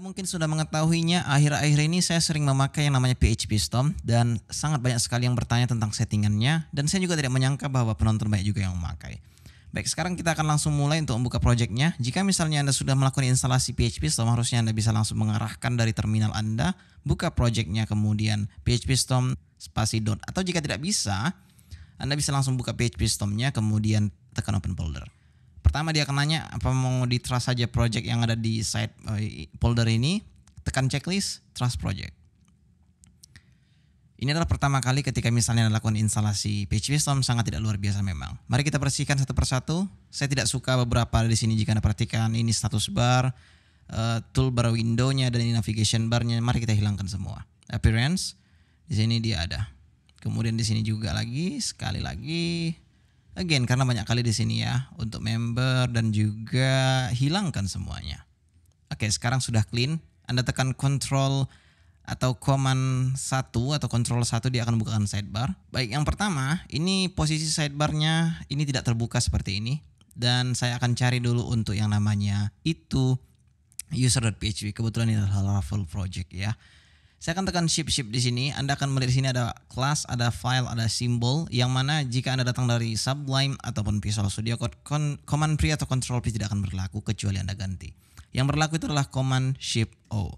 mungkin sudah mengetahuinya, akhir-akhir ini saya sering memakai yang namanya PHP Storm dan sangat banyak sekali yang bertanya tentang settingannya dan saya juga tidak menyangka bahwa penonton banyak juga yang memakai. Baik, sekarang kita akan langsung mulai untuk membuka projectnya. Jika misalnya Anda sudah melakukan instalasi PHP Storm, harusnya Anda bisa langsung mengarahkan dari terminal Anda, buka projectnya kemudian PHP Storm spasi dot. Atau jika tidak bisa, Anda bisa langsung buka PHP Stormnya kemudian tekan open folder pertama dia akan nanya apa mau di trust saja project yang ada di site uh, folder ini tekan checklist trust project ini adalah pertama kali ketika misalnya melakukan instalasi PHP Storm sangat tidak luar biasa memang. Mari kita bersihkan satu persatu. Saya tidak suka beberapa di sini jika Anda perhatikan ini status bar, uh, eh, toolbar window-nya dan ini navigation bar-nya. Mari kita hilangkan semua. Appearance di sini dia ada. Kemudian di sini juga lagi sekali lagi Again karena banyak kali di sini ya untuk member dan juga hilangkan semuanya. Oke, sekarang sudah clean. Anda tekan control atau command 1 atau control 1 dia akan bukakan sidebar. Baik, yang pertama, ini posisi sidebarnya ini tidak terbuka seperti ini dan saya akan cari dulu untuk yang namanya itu user.php kebetulan ini adalah Laravel project ya. Saya akan tekan ship ship di sini. Anda akan melihat di sini ada class, ada file, ada simbol yang mana jika Anda datang dari Sublime ataupun Visual Studio Code, command pre atau control pre tidak akan berlaku kecuali Anda ganti. Yang berlaku itu adalah command shift O.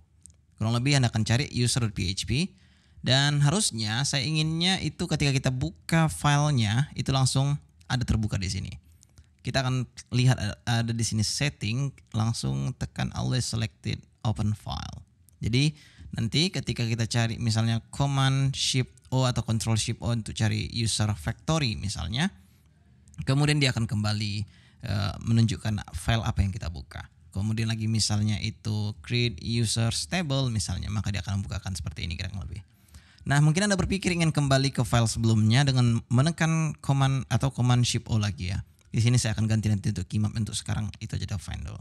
Kurang lebih Anda akan cari user.php dan harusnya saya inginnya itu ketika kita buka filenya itu langsung ada terbuka di sini. Kita akan lihat ada di sini setting, langsung tekan always selected open file. Jadi Nanti ketika kita cari misalnya command shift O atau control shift O untuk cari user factory misalnya, kemudian dia akan kembali uh, menunjukkan file apa yang kita buka. Kemudian lagi misalnya itu create user stable misalnya, maka dia akan membukakan seperti ini kira-kira lebih. Nah, mungkin Anda berpikir ingin kembali ke file sebelumnya dengan menekan command atau command shift O lagi ya. Di sini saya akan ganti nanti untuk keymap untuk sekarang itu aja file dulu.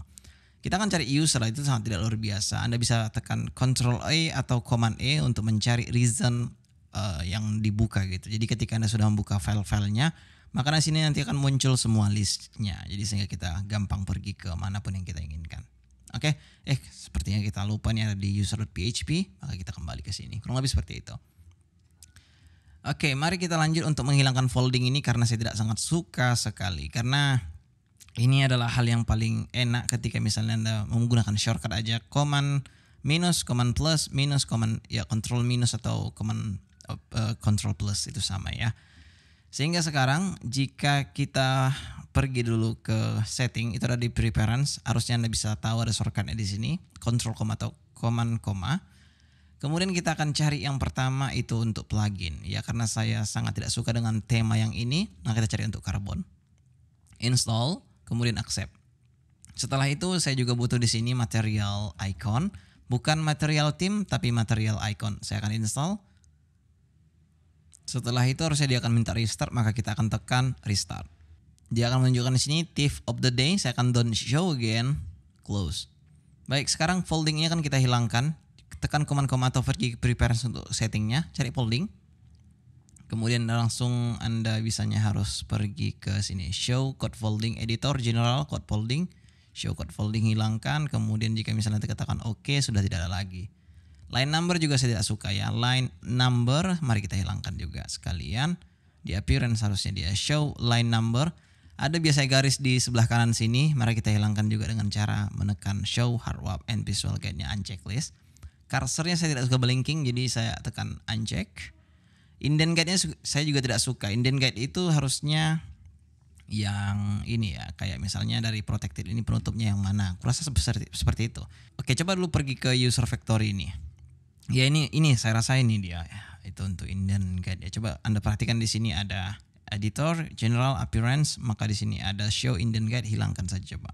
Kita akan cari user itu sangat tidak luar biasa. Anda bisa tekan Control A atau Command E untuk mencari reason uh, yang dibuka gitu. Jadi ketika Anda sudah membuka file-filenya, maka di sini nanti akan muncul semua listnya. Jadi sehingga kita gampang pergi ke mana pun yang kita inginkan. Oke, okay? eh sepertinya kita lupa nih ada di user.php, maka kita kembali ke sini. Kurang lebih seperti itu. Oke, okay, mari kita lanjut untuk menghilangkan folding ini karena saya tidak sangat suka sekali. Karena ini adalah hal yang paling enak ketika misalnya Anda menggunakan shortcut aja command minus command plus minus command ya control minus atau command uh, uh, control plus itu sama ya. Sehingga sekarang jika kita pergi dulu ke setting itu ada di preference harusnya Anda bisa tahu ada shortcutnya di sini control koma atau command koma. Kemudian kita akan cari yang pertama itu untuk plugin ya karena saya sangat tidak suka dengan tema yang ini, nah kita cari untuk karbon. Install kemudian accept. Setelah itu saya juga butuh di sini material icon, bukan material tim tapi material icon. Saya akan install. Setelah itu harusnya dia akan minta restart, maka kita akan tekan restart. Dia akan menunjukkan di sini thief of the day, saya akan don't show again, close. Baik, sekarang foldingnya akan kita hilangkan. Tekan command command atau pergi preference untuk settingnya, cari folding kemudian langsung Anda bisanya harus pergi ke sini show code folding editor general code folding show code folding hilangkan kemudian jika misalnya dikatakan oke okay, sudah tidak ada lagi line number juga saya tidak suka ya line number mari kita hilangkan juga sekalian di appearance harusnya dia show line number ada biasa garis di sebelah kanan sini mari kita hilangkan juga dengan cara menekan show hardware and visual guide-nya unchecklist cursornya saya tidak suka blinking jadi saya tekan uncheck Indian Guide-nya saya juga tidak suka. Indian Guide itu harusnya yang ini ya, kayak misalnya dari protected ini penutupnya yang mana. Kurasa sebesar seperti itu. Oke, coba dulu pergi ke user factory ini. Ya ini ini saya rasa ini dia itu untuk Indian Guide ya. Coba Anda perhatikan di sini ada editor, general appearance, maka di sini ada show Indian Guide hilangkan saja, Pak.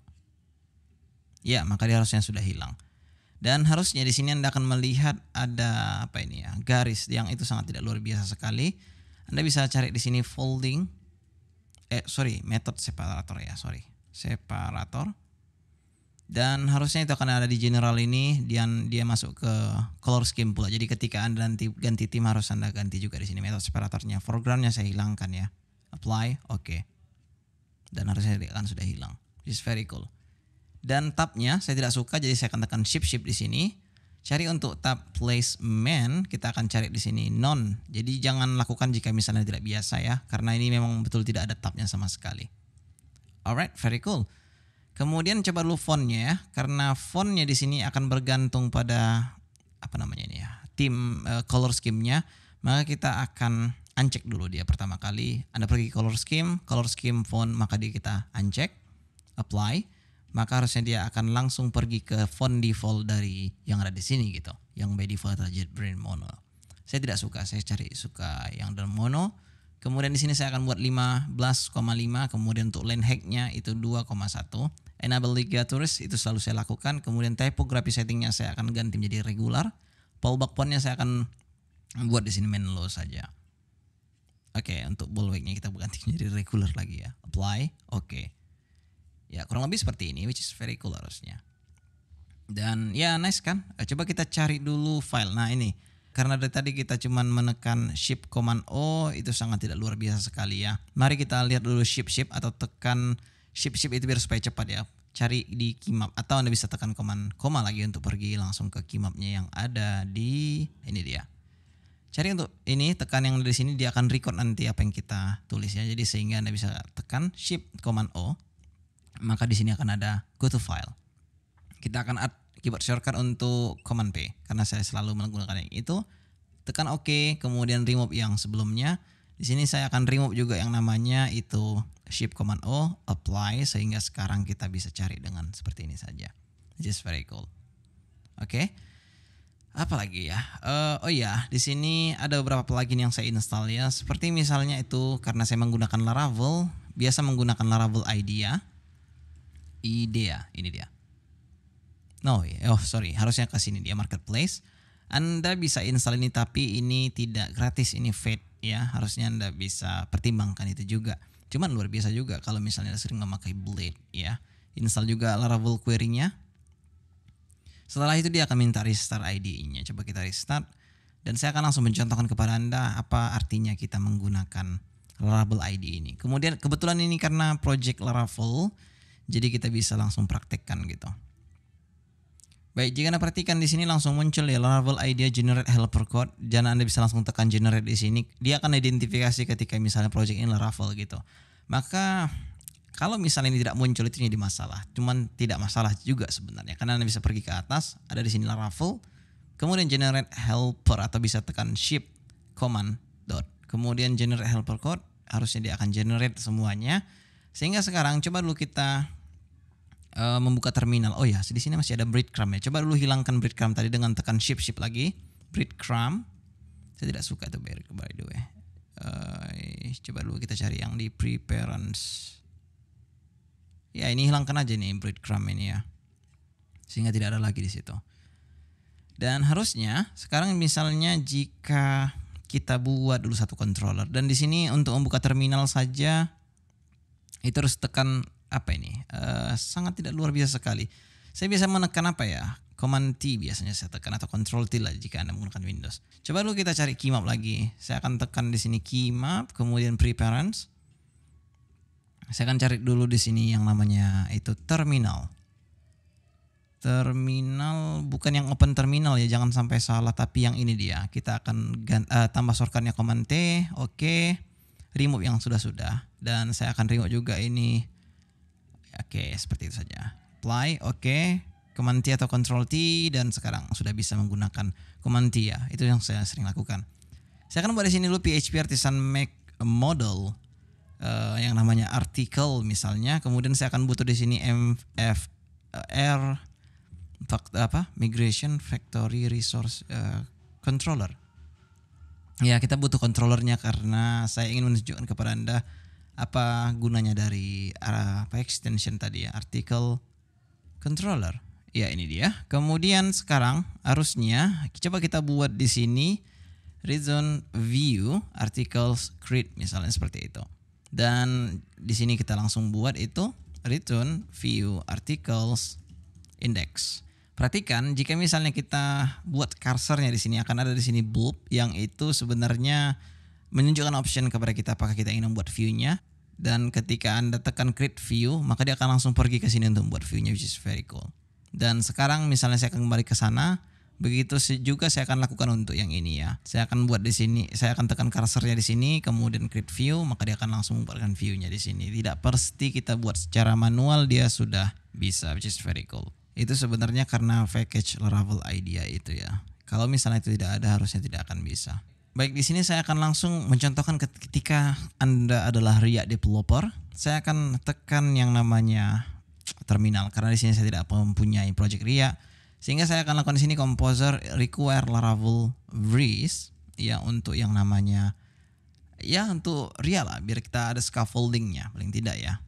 Ya, maka dia harusnya sudah hilang. Dan harusnya di sini Anda akan melihat ada apa ini ya, garis yang itu sangat tidak luar biasa sekali. Anda bisa cari di sini folding eh sorry, method separator ya, sorry. Separator. Dan harusnya itu akan ada di general ini dia dia masuk ke color scheme pula. Jadi ketika Anda nanti ganti tim harus Anda ganti juga di sini method separatornya. Foregroundnya saya hilangkan ya. Apply, oke. Okay. Dan harusnya dia akan sudah hilang. is very cool dan tabnya saya tidak suka jadi saya akan tekan shift shift di sini cari untuk tab placement kita akan cari di sini non jadi jangan lakukan jika misalnya tidak biasa ya karena ini memang betul tidak ada tabnya sama sekali alright very cool kemudian coba dulu fontnya ya karena fontnya di sini akan bergantung pada apa namanya ini ya tim uh, color scheme-nya maka kita akan uncheck dulu dia pertama kali Anda pergi color scheme color scheme font maka dia kita uncheck apply maka harusnya dia akan langsung pergi ke font default dari yang ada di sini gitu, yang by default saja brain mono. Saya tidak suka, saya cari suka yang dalam mono. Kemudian di sini saya akan buat 15,5, kemudian untuk line hacknya itu 2,1. Enable ligatures itu selalu saya lakukan, kemudian typography settingnya saya akan ganti menjadi regular. Fallback fontnya saya akan buat di sini main saja. Oke, okay, untuk bold nya kita ganti menjadi regular lagi ya. Apply, oke. Okay ya kurang lebih seperti ini which is very cool harusnya dan ya nice kan eh, coba kita cari dulu file nah ini karena dari tadi kita cuman menekan shift command O itu sangat tidak luar biasa sekali ya mari kita lihat dulu shift shift atau tekan shift shift itu biar supaya cepat ya cari di keymap atau anda bisa tekan command koma lagi untuk pergi langsung ke keymapnya yang ada di ini dia cari untuk ini tekan yang di sini dia akan record nanti apa yang kita tulisnya. jadi sehingga anda bisa tekan shift command O maka di sini akan ada go to file. Kita akan add keyboard shortcut untuk command P karena saya selalu menggunakan yang itu. Tekan OK, kemudian remove yang sebelumnya. Di sini saya akan remove juga yang namanya itu shift command O, apply sehingga sekarang kita bisa cari dengan seperti ini saja. Just very cool. Oke. Okay. Apalagi ya? Uh, oh iya, di sini ada beberapa plugin yang saya install ya. Seperti misalnya itu karena saya menggunakan Laravel, biasa menggunakan Laravel IDEA idea ya, ini dia no oh, iya, oh sorry harusnya ke sini dia marketplace anda bisa install ini tapi ini tidak gratis ini paid ya harusnya anda bisa pertimbangkan itu juga cuman luar biasa juga kalau misalnya anda sering memakai blade ya install juga laravel query setelah itu dia akan minta restart ID-nya coba kita restart dan saya akan langsung mencontohkan kepada anda apa artinya kita menggunakan Laravel ID ini kemudian kebetulan ini karena project Laravel jadi kita bisa langsung praktekkan gitu. Baik, jika Anda perhatikan di sini langsung muncul ya Laravel Idea Generate Helper Code. Jangan Anda bisa langsung tekan generate di sini. Dia akan identifikasi ketika misalnya project ini Laravel gitu. Maka kalau misalnya ini tidak muncul itu jadi masalah. Cuman tidak masalah juga sebenarnya karena Anda bisa pergi ke atas, ada di sini Laravel, kemudian generate helper atau bisa tekan shift command dot. Kemudian generate helper code, harusnya dia akan generate semuanya. Sehingga sekarang coba dulu kita Eh, membuka terminal. Oh ya, di sini masih ada breadcrumb ya. Coba dulu hilangkan breadcrumb tadi dengan tekan shift shift lagi. Breadcrumb. Saya tidak suka itu by, by the way. Uh, coba dulu kita cari yang di preference. Ya, ini hilangkan aja nih breadcrumb ini ya. Sehingga tidak ada lagi di situ. Dan harusnya sekarang misalnya jika kita buat dulu satu controller dan di sini untuk membuka terminal saja itu harus tekan apa ini uh, sangat tidak luar biasa sekali. Saya biasa menekan apa ya Command T biasanya saya tekan atau Control T lah jika anda menggunakan Windows. Coba dulu kita cari keymap lagi. Saya akan tekan di sini keymap, kemudian preference. Saya akan cari dulu di sini yang namanya itu terminal. Terminal bukan yang open terminal ya, jangan sampai salah. Tapi yang ini dia. Kita akan uh, tambah shortcutnya Command T. Oke, okay. remove yang sudah-sudah dan saya akan remove juga ini Oke, seperti itu saja. Apply, oke. Okay. Command T atau Control T dan sekarang sudah bisa menggunakan Command T ya. Itu yang saya sering lakukan. Saya akan buat di sini dulu PHP artisan make a model uh, yang namanya artikel misalnya. Kemudian saya akan butuh di sini MFR fakt, apa? Migration Factory Resource uh, Controller. Ya, kita butuh controllernya karena saya ingin menunjukkan kepada Anda apa gunanya dari uh, apa extension tadi ya artikel controller ya ini dia kemudian sekarang harusnya coba kita buat di sini reason view articles create misalnya seperti itu dan di sini kita langsung buat itu return view articles index perhatikan jika misalnya kita buat cursornya di sini akan ada di sini bulb yang itu sebenarnya menunjukkan option kepada kita apakah kita ingin membuat view-nya dan ketika Anda tekan create view maka dia akan langsung pergi ke sini untuk membuat view-nya which is very cool. Dan sekarang misalnya saya akan kembali ke sana begitu juga saya akan lakukan untuk yang ini ya. Saya akan buat di sini, saya akan tekan cursornya di sini, kemudian create view, maka dia akan langsung membuatkan view-nya di sini. Tidak pasti kita buat secara manual dia sudah bisa, which is very cool. Itu sebenarnya karena package Laravel idea itu ya. Kalau misalnya itu tidak ada harusnya tidak akan bisa. Baik, di sini saya akan langsung mencontohkan ketika Anda adalah RIA developer, saya akan tekan yang namanya terminal karena di sini saya tidak mempunyai project RIA. Sehingga saya akan lakukan di sini composer require laravel breeze ya untuk yang namanya ya untuk RIA lah biar kita ada scaffoldingnya paling tidak ya.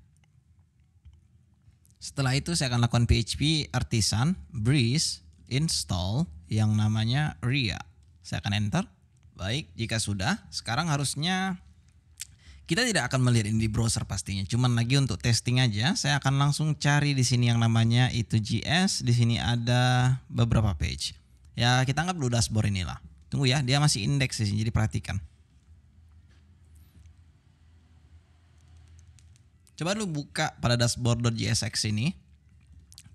Setelah itu saya akan lakukan PHP artisan breeze install yang namanya RIA. Saya akan enter. Baik, jika sudah, sekarang harusnya kita tidak akan melihat ini di browser pastinya. Cuman lagi untuk testing aja, saya akan langsung cari di sini yang namanya itu GS. Di sini ada beberapa page. Ya, kita anggap dulu dashboard inilah. Tunggu ya, dia masih indeks di sini, jadi perhatikan. Coba lu buka pada dashboard.jsx ini.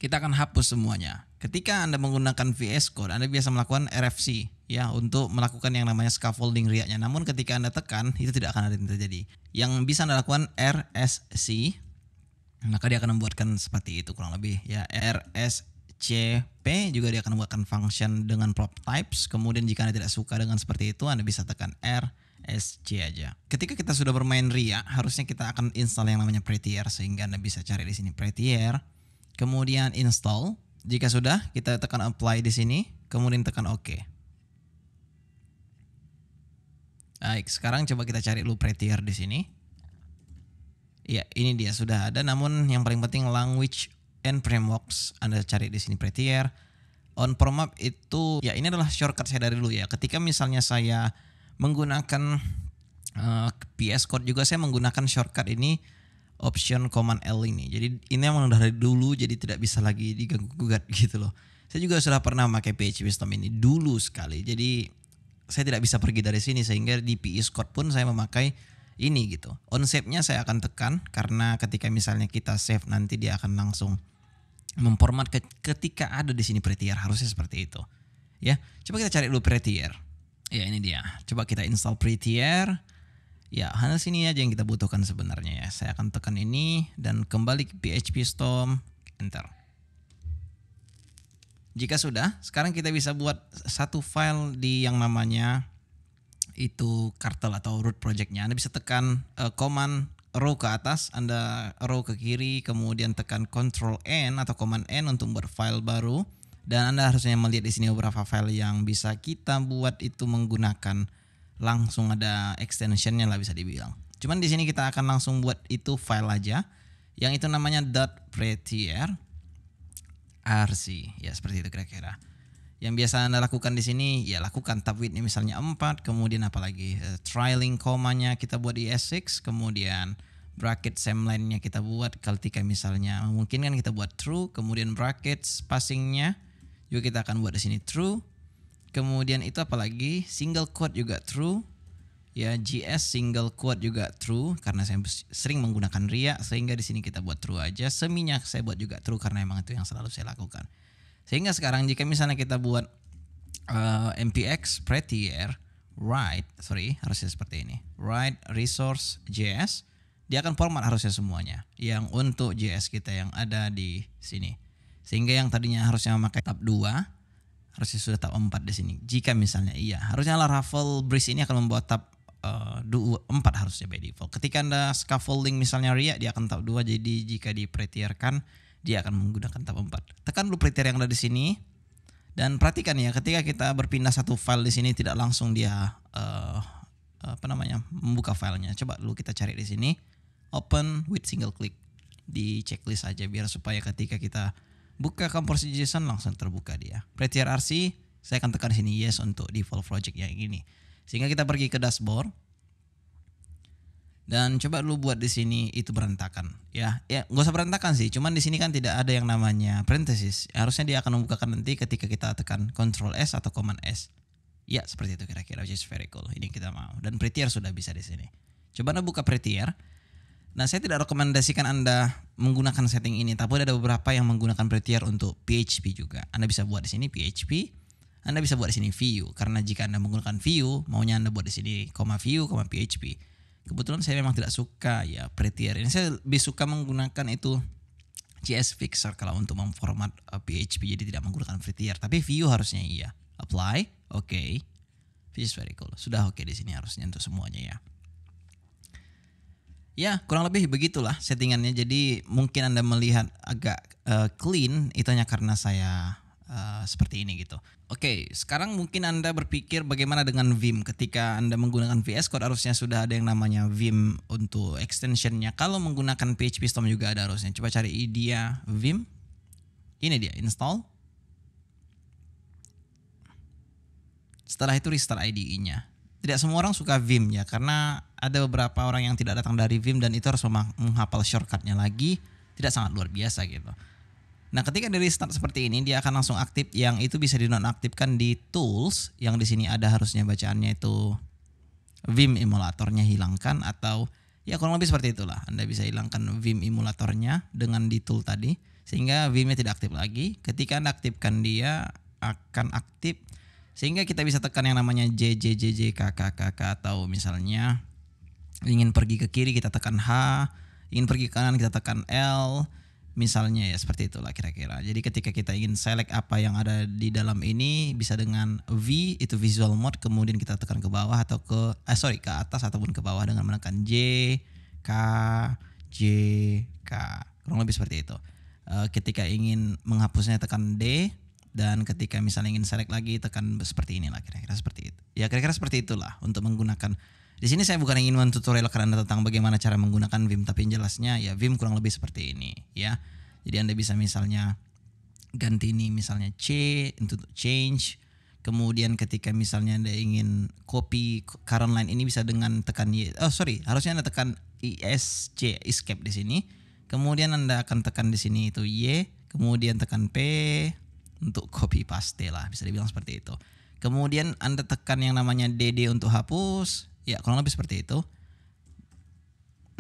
Kita akan hapus semuanya. Ketika Anda menggunakan VS Code, Anda biasa melakukan RFC ya untuk melakukan yang namanya scaffolding riaknya. Namun ketika Anda tekan itu tidak akan ada yang terjadi. Yang bisa Anda lakukan RSC maka dia akan membuatkan seperti itu kurang lebih ya RSCP juga dia akan membuatkan function dengan prop types. Kemudian jika Anda tidak suka dengan seperti itu Anda bisa tekan R SC aja. Ketika kita sudah bermain RIA, harusnya kita akan install yang namanya Prettier sehingga Anda bisa cari di sini Prettier, kemudian install. Jika sudah, kita tekan apply di sini, kemudian tekan OK. Baik, sekarang coba kita cari lu Lupretier di sini. Ya, ini dia sudah ada namun yang paling penting language and frameworks Anda cari di sini Pretier. On promap itu ya ini adalah shortcut saya dari dulu ya. Ketika misalnya saya menggunakan uh, eh, PS Code juga saya menggunakan shortcut ini option command L ini. Jadi ini memang dari dulu jadi tidak bisa lagi diganggu gugat gitu loh. Saya juga sudah pernah pakai PHP Storm ini dulu sekali. Jadi saya tidak bisa pergi dari sini sehingga di PE score pun saya memakai ini gitu. On save-nya saya akan tekan karena ketika misalnya kita save nanti dia akan langsung memformat ke, ketika ada di sini pretier harusnya seperti itu. Ya, coba kita cari dulu pretier. Ya, ini dia. Coba kita install pretier. Ya, hanya sini aja yang kita butuhkan sebenarnya ya. Saya akan tekan ini dan kembali ke PHP Storm, enter. Jika sudah, sekarang kita bisa buat satu file di yang namanya itu kartel atau root projectnya. Anda bisa tekan uh, command row ke atas, Anda row ke kiri, kemudian tekan control N atau command N untuk buat file baru. Dan Anda harusnya melihat di sini beberapa file yang bisa kita buat itu menggunakan langsung ada extensionnya lah bisa dibilang. Cuman di sini kita akan langsung buat itu file aja yang itu namanya .pretr RC. Ya, seperti itu kira-kira. Yang biasa Anda lakukan di sini, ya lakukan tab width misalnya 4, kemudian apalagi uh, eh, trailing komanya kita buat di S6, kemudian bracket semline-nya kita buat ketika misalnya Mungkin kan kita buat true, kemudian bracket passing-nya juga kita akan buat di sini true. Kemudian itu apalagi single quote juga true ya GS single quote juga true karena saya sering menggunakan ria sehingga di sini kita buat true aja seminyak saya buat juga true karena emang itu yang selalu saya lakukan sehingga sekarang jika misalnya kita buat uh, eh, mpx prettier write sorry harusnya seperti ini write resource JS dia akan format harusnya semuanya yang untuk JS kita yang ada di sini sehingga yang tadinya harusnya memakai tab 2 harusnya sudah tab 4 di sini. Jika misalnya iya, harusnya Laravel Breeze ini akan membuat tab Eh, dua empat harusnya by default. Ketika anda scaffolding misalnya ria dia akan tab dua. jadi jika dipretierkan dia akan menggunakan tab 4. Tekan dulu pretier yang ada di sini dan perhatikan ya ketika kita berpindah satu file di sini tidak langsung dia uh, apa namanya membuka filenya. Coba dulu kita cari di sini open with single click di checklist aja biar supaya ketika kita buka komposisi JSON langsung terbuka dia. Pretier RC saya akan tekan di sini yes untuk default project yang ini. Sehingga kita pergi ke dashboard dan coba lu buat di sini itu berantakan ya ya nggak usah berantakan sih cuman di sini kan tidak ada yang namanya parenthesis harusnya dia akan membukakan nanti ketika kita tekan control S atau Command S ya seperti itu kira-kira which is very cool ini kita mau dan Prettier sudah bisa di sini coba anda buka Prettier nah saya tidak rekomendasikan anda menggunakan setting ini tapi ada beberapa yang menggunakan Prettier untuk PHP juga anda bisa buat di sini PHP anda bisa buat di sini view karena jika Anda menggunakan view, maunya Anda buat di sini koma view, koma PHP. Kebetulan saya memang tidak suka ya prettier. Ini saya lebih suka menggunakan itu JS Fixer kalau untuk memformat uh, eh, PHP jadi tidak menggunakan prettier, tapi view harusnya iya. Apply, oke. Okay. This is very cool. Sudah oke okay di sini harusnya untuk semuanya ya. Ya, kurang lebih begitulah settingannya. Jadi mungkin Anda melihat agak uh, clean itu hanya karena saya Eh, seperti ini gitu. Oke, sekarang mungkin Anda berpikir bagaimana dengan Vim ketika Anda menggunakan VS Code harusnya sudah ada yang namanya Vim untuk extensionnya. Kalau menggunakan PHP Storm juga ada harusnya. Coba cari idea Vim. Ini dia, install. Setelah itu restart IDE-nya. Tidak semua orang suka Vim ya, karena ada beberapa orang yang tidak datang dari Vim dan itu harus menghafal shortcutnya lagi. Tidak sangat luar biasa gitu. Nah, ketika dari start seperti ini dia akan langsung aktif yang itu bisa dinonaktifkan di tools yang di sini ada harusnya bacaannya itu Vim emulatornya hilangkan atau ya kurang lebih seperti itulah. Anda bisa hilangkan Vim emulatornya dengan di tool tadi sehingga Vimnya tidak aktif lagi. Ketika Anda aktifkan dia akan aktif sehingga kita bisa tekan yang namanya JJJJKKKK atau misalnya ingin pergi ke kiri kita tekan H, ingin pergi ke kanan kita tekan L Misalnya ya seperti itulah kira-kira. Jadi ketika kita ingin select apa yang ada di dalam ini bisa dengan V itu visual mode kemudian kita tekan ke bawah atau ke eh sorry ke atas ataupun ke bawah dengan menekan J K J K kurang lebih seperti itu. Eh, ketika ingin menghapusnya tekan D dan ketika misalnya ingin select lagi tekan seperti inilah kira-kira seperti itu. Ya kira-kira seperti itulah untuk menggunakan di sini saya bukan ingin mentutorial tutorial karena tentang bagaimana cara menggunakan Vim, tapi yang jelasnya ya Vim kurang lebih seperti ini ya. Jadi Anda bisa misalnya ganti ini misalnya C untuk change. Kemudian ketika misalnya Anda ingin copy current line ini bisa dengan tekan Y. Oh sorry, harusnya Anda tekan ISC escape di sini. Kemudian Anda akan tekan di sini itu Y, kemudian tekan P untuk copy paste lah, bisa dibilang seperti itu. Kemudian Anda tekan yang namanya DD untuk hapus, ya kurang lebih seperti itu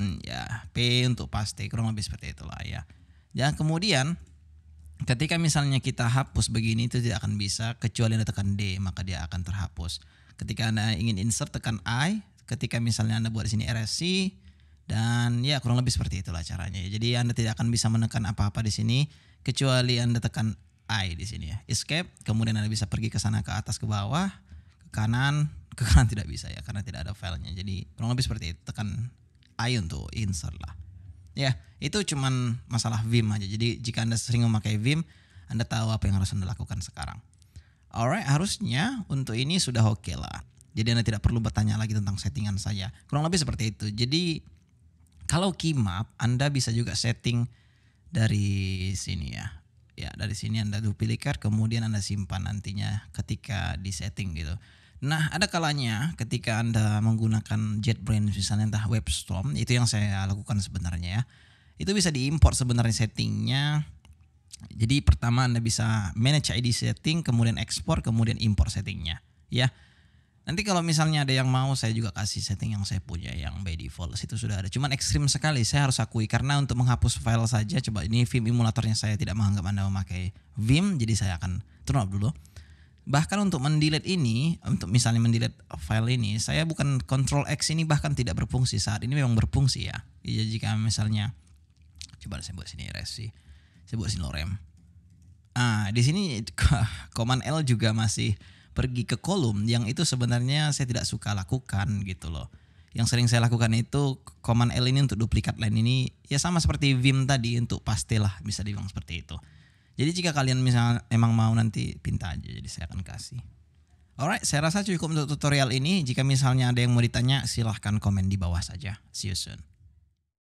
hmm, ya P untuk pasti kurang lebih seperti itulah ya dan kemudian ketika misalnya kita hapus begini itu tidak akan bisa kecuali anda tekan D maka dia akan terhapus ketika anda ingin insert tekan I ketika misalnya anda buat di sini RSC dan ya kurang lebih seperti itulah caranya jadi anda tidak akan bisa menekan apa-apa di sini kecuali anda tekan I di sini ya escape kemudian anda bisa pergi ke sana ke atas ke bawah ke kanan ke kanan tidak bisa ya karena tidak ada filenya jadi kurang lebih seperti itu tekan I untuk insert lah ya itu cuman masalah Vim aja jadi jika anda sering memakai Vim anda tahu apa yang harus anda lakukan sekarang alright harusnya untuk ini sudah oke okay lah jadi anda tidak perlu bertanya lagi tentang settingan saya kurang lebih seperti itu jadi kalau keymap anda bisa juga setting dari sini ya ya dari sini anda pilih card kemudian anda simpan nantinya ketika di setting gitu Nah, ada kalanya ketika Anda menggunakan JetBrains misalnya entah WebStorm, itu yang saya lakukan sebenarnya ya. Itu bisa diimport sebenarnya settingnya. Jadi pertama Anda bisa manage ID setting, kemudian ekspor, kemudian import settingnya ya. Nanti kalau misalnya ada yang mau saya juga kasih setting yang saya punya yang by default itu sudah ada. Cuman ekstrim sekali saya harus akui karena untuk menghapus file saja coba ini Vim emulatornya saya tidak menganggap Anda memakai Vim jadi saya akan turn off dulu bahkan untuk mendelete ini untuk misalnya mendelete file ini saya bukan control X ini bahkan tidak berfungsi saat ini memang berfungsi ya jadi iya, jika misalnya coba saya buat sini resi saya buat sini lorem ah di sini command L juga masih pergi ke kolom yang itu sebenarnya saya tidak suka lakukan gitu loh yang sering saya lakukan itu command L ini untuk duplikat line ini ya sama seperti Vim tadi untuk pastilah bisa dibilang seperti itu jadi jika kalian misalnya emang mau nanti pinta aja, jadi saya akan kasih. Alright, saya rasa cukup untuk tutorial ini. Jika misalnya ada yang mau ditanya, silahkan komen di bawah saja. See you soon.